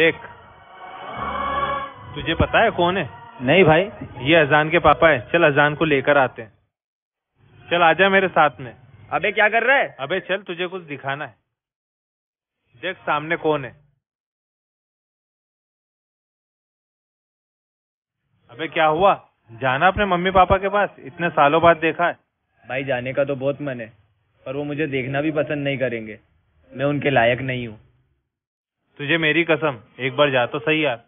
देख तुझे पता है कौन है नहीं भाई ये अजान के पापा है चल अजान को लेकर आते हैं चल आजा मेरे साथ में अबे क्या कर रहा है अबे चल तुझे कुछ दिखाना है देख सामने कौन है अबे क्या हुआ जाना अपने मम्मी पापा के पास इतने सालों बाद देखा है भाई जाने का तो बहुत मन है पर वो मुझे देखना भी पसंद नहीं करेंगे मैं उनके लायक नहीं हूँ तुझे मेरी कसम एक बार जा तो सही यार